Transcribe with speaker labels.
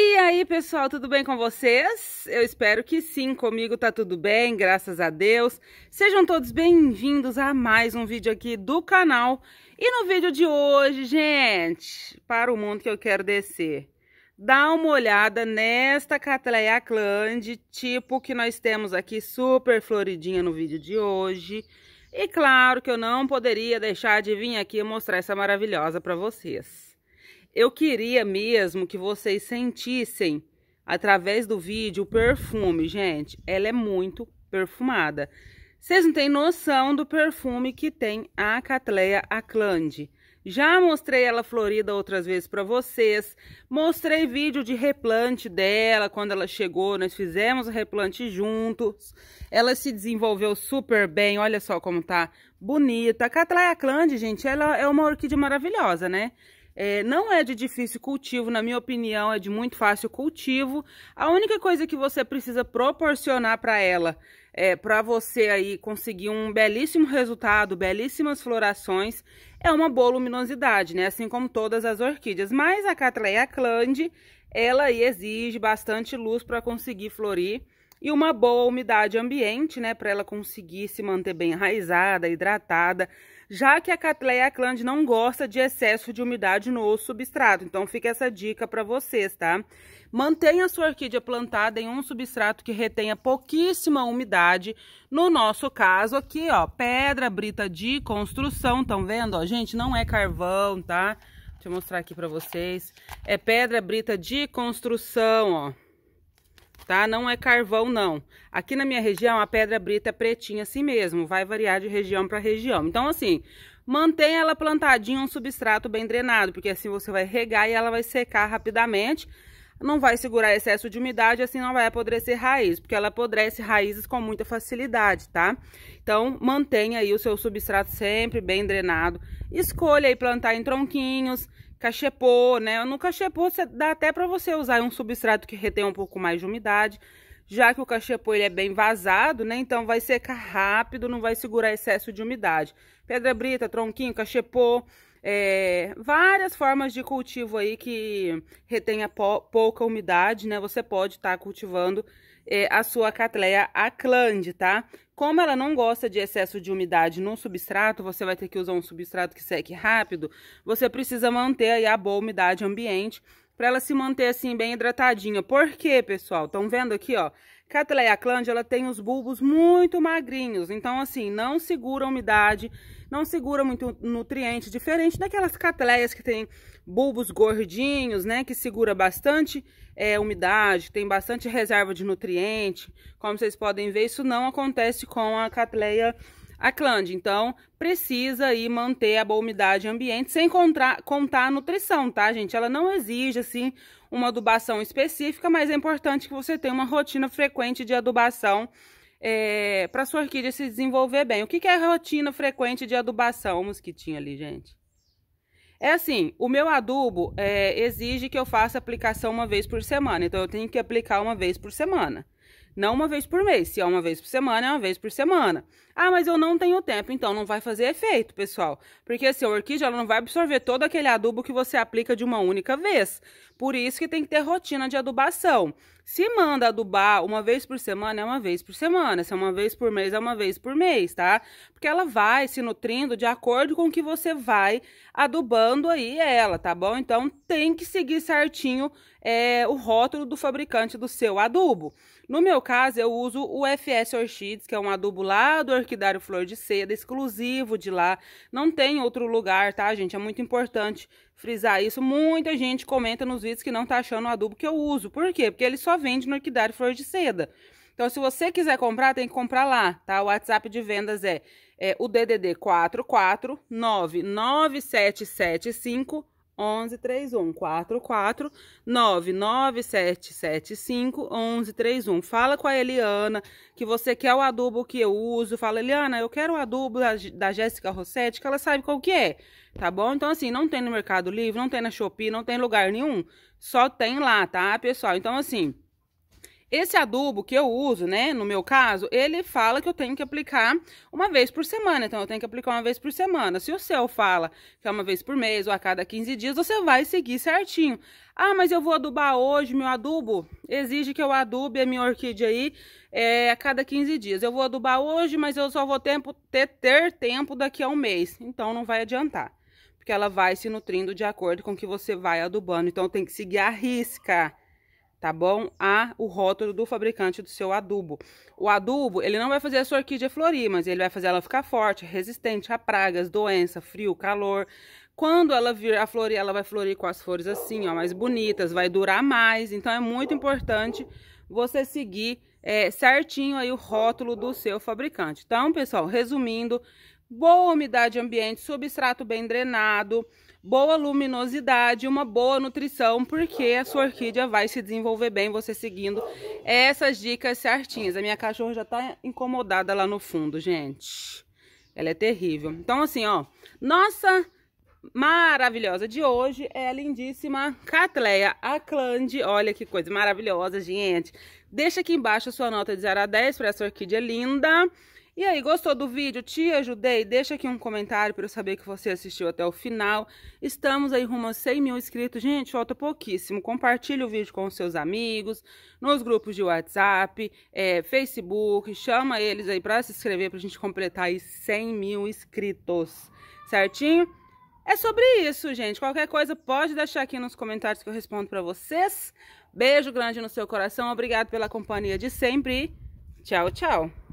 Speaker 1: E aí, pessoal, tudo bem com vocês? Eu espero que sim, comigo tá tudo bem, graças a Deus. Sejam todos bem-vindos a mais um vídeo aqui do canal. E no vídeo de hoje, gente, para o mundo que eu quero descer, dá uma olhada nesta Catleia Clã tipo que nós temos aqui, super floridinha no vídeo de hoje. E claro que eu não poderia deixar de vir aqui mostrar essa maravilhosa para vocês. Eu queria mesmo que vocês sentissem através do vídeo o perfume, gente. Ela é muito perfumada. Vocês não têm noção do perfume que tem a Catleia Aclande. Já mostrei ela florida outras vezes para vocês. Mostrei vídeo de replante dela quando ela chegou. Nós fizemos o replante juntos. Ela se desenvolveu super bem. Olha só como tá bonita. A Catleia Aclande, gente, ela é uma orquídea maravilhosa, né? É, não é de difícil cultivo, na minha opinião, é de muito fácil cultivo. A única coisa que você precisa proporcionar para ela é, para você aí conseguir um belíssimo resultado, belíssimas florações, é uma boa luminosidade, né? Assim como todas as orquídeas. Mas a Catleia clande, ela aí exige bastante luz para conseguir florir e uma boa umidade ambiente, né, para ela conseguir se manter bem enraizada, hidratada já que a Catleia acland não gosta de excesso de umidade no substrato. Então fica essa dica para vocês, tá? Mantenha a sua orquídea plantada em um substrato que retenha pouquíssima umidade. No nosso caso aqui, ó, pedra brita de construção, estão vendo? Ó, gente, não é carvão, tá? Deixa eu mostrar aqui para vocês. É pedra brita de construção, ó tá? Não é carvão, não. Aqui na minha região, a pedra brita é pretinha assim mesmo, vai variar de região para região. Então, assim, mantenha ela plantadinha, um substrato bem drenado, porque assim você vai regar e ela vai secar rapidamente, não vai segurar excesso de umidade, assim não vai apodrecer raiz, porque ela apodrece raízes com muita facilidade, tá? Então, mantenha aí o seu substrato sempre bem drenado. Escolha aí plantar em tronquinhos, cachepô, né? No cachepô dá até para você usar um substrato que retém um pouco mais de umidade, já que o cachepô ele é bem vazado, né? Então vai secar rápido, não vai segurar excesso de umidade. Pedra brita, tronquinho, cachepô, é, várias formas de cultivo aí que retenha pouca umidade, né? Você pode estar tá cultivando é, a sua catleia aclande, tá? Como ela não gosta de excesso de umidade no substrato, você vai ter que usar um substrato que seque rápido, você precisa manter aí a boa umidade ambiente para ela se manter assim bem hidratadinha. Por quê, pessoal? Estão vendo aqui, ó? Cattleya clândia, ela tem os bulbos muito magrinhos, então assim, não segura umidade, não segura muito nutriente, diferente daquelas catleias que tem bulbos gordinhos, né, que segura bastante é, umidade, tem bastante reserva de nutriente, como vocês podem ver, isso não acontece com a catleia clande, então precisa aí manter a boa umidade ambiente sem contar, contar a nutrição, tá gente? Ela não exige assim uma adubação específica, mas é importante que você tenha uma rotina frequente de adubação é, para sua orquídea se desenvolver bem. O que, que é rotina frequente de adubação? O mosquitinho ali, gente. É assim, o meu adubo é, exige que eu faça aplicação uma vez por semana, então eu tenho que aplicar uma vez por semana. Não uma vez por mês. Se é uma vez por semana, é uma vez por semana. Ah, mas eu não tenho tempo. Então, não vai fazer efeito, pessoal. Porque a assim, sua orquídea ela não vai absorver todo aquele adubo que você aplica de uma única vez. Por isso que tem que ter rotina de adubação. Se manda adubar uma vez por semana, é uma vez por semana. Se é uma vez por mês, é uma vez por mês, tá? Porque ela vai se nutrindo de acordo com o que você vai adubando aí ela, tá bom? Então tem que seguir certinho é, o rótulo do fabricante do seu adubo. No meu caso, eu uso o FS Orchids, que é um adubo lá do Orquidário Flor de Seda, exclusivo de lá. Não tem outro lugar, tá, gente? É muito importante frisar isso. Muita gente comenta nos vídeos que não tá achando o adubo que eu uso. Por quê? Porque ele só vende no Orquidário Flor de Seda. Então, se você quiser comprar, tem que comprar lá, tá? O WhatsApp de vendas é, é o DDD 4499775 11 31 44 99775 11 31. Fala com a Eliana que você quer o adubo que eu uso. Fala, Eliana, eu quero o adubo da, da Jéssica Rossetti, que ela sabe qual que é, tá bom? Então, assim, não tem no Mercado Livre, não tem na Shopee, não tem lugar nenhum. Só tem lá, tá, pessoal? Então, assim... Esse adubo que eu uso, né, no meu caso, ele fala que eu tenho que aplicar uma vez por semana. Então, eu tenho que aplicar uma vez por semana. Se o seu fala que é uma vez por mês ou a cada 15 dias, você vai seguir certinho. Ah, mas eu vou adubar hoje, meu adubo exige que eu adube a minha orquídea aí é, a cada 15 dias. Eu vou adubar hoje, mas eu só vou tempo, ter, ter tempo daqui a um mês. Então, não vai adiantar porque ela vai se nutrindo de acordo com o que você vai adubando. Então, tem que seguir a risca tá bom? A o rótulo do fabricante do seu adubo. O adubo, ele não vai fazer a sua orquídea florir, mas ele vai fazer ela ficar forte, resistente a pragas, doença, frio, calor. Quando ela vir a florir, ela vai florir com as flores assim, ó, mais bonitas, vai durar mais. Então é muito importante você seguir é, certinho aí o rótulo do seu fabricante. Então, pessoal, resumindo, boa umidade ambiente, substrato bem drenado, boa luminosidade, uma boa nutrição, porque a sua orquídea vai se desenvolver bem você seguindo essas dicas certinhas. A minha cachorra já tá incomodada lá no fundo, gente. Ela é terrível. Então, assim, ó, nossa maravilhosa de hoje é a lindíssima Catleia Aclande. Olha que coisa maravilhosa, gente. Deixa aqui embaixo a sua nota de 0 a 10 para essa orquídea linda. E aí, gostou do vídeo? Te ajudei? Deixa aqui um comentário para eu saber que você assistiu até o final. Estamos aí rumo a 100 mil inscritos. Gente, falta pouquíssimo. Compartilhe o vídeo com os seus amigos, nos grupos de WhatsApp, é, Facebook. Chama eles aí para se inscrever para a gente completar aí 100 mil inscritos. Certinho? É sobre isso, gente. Qualquer coisa pode deixar aqui nos comentários que eu respondo para vocês. Beijo grande no seu coração. Obrigado pela companhia de sempre. Tchau, tchau.